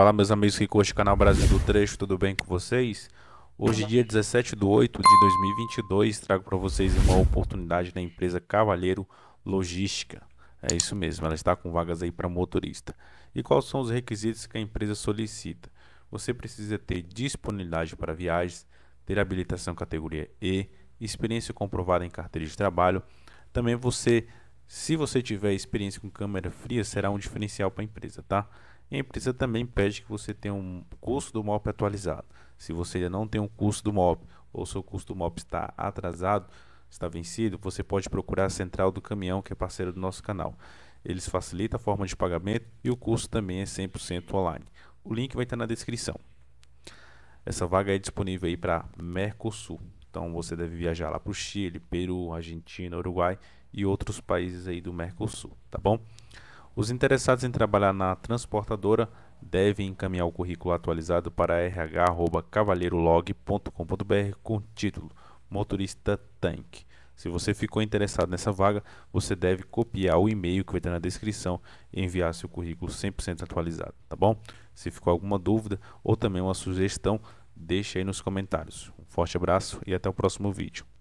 Fala meus amigos que curte o canal Brasil do Trecho, tudo bem com vocês? Hoje dia 17 de 8 de 2022 trago para vocês uma oportunidade da empresa Cavalheiro Logística. É isso mesmo, ela está com vagas aí para motorista. E quais são os requisitos que a empresa solicita? Você precisa ter disponibilidade para viagens, ter habilitação categoria E, experiência comprovada em carteira de trabalho. Também você, se você tiver experiência com câmera fria, será um diferencial para a empresa, tá? E a empresa também pede que você tenha um curso do MOP atualizado. Se você ainda não tem um curso do MOP ou seu curso do MOP está atrasado, está vencido, você pode procurar a central do caminhão, que é parceira do nosso canal. Eles facilitam a forma de pagamento e o curso também é 100% online. O link vai estar na descrição. Essa vaga é disponível aí para Mercosul. Então você deve viajar lá para o Chile, Peru, Argentina, Uruguai e outros países aí do Mercosul, tá bom? Os interessados em trabalhar na transportadora devem encaminhar o currículo atualizado para rh@cavaleirolog.com.br com título Motorista Tanque. Se você ficou interessado nessa vaga, você deve copiar o e-mail que vai estar na descrição e enviar seu currículo 100% atualizado, tá bom? Se ficou alguma dúvida ou também uma sugestão, deixe aí nos comentários. Um forte abraço e até o próximo vídeo.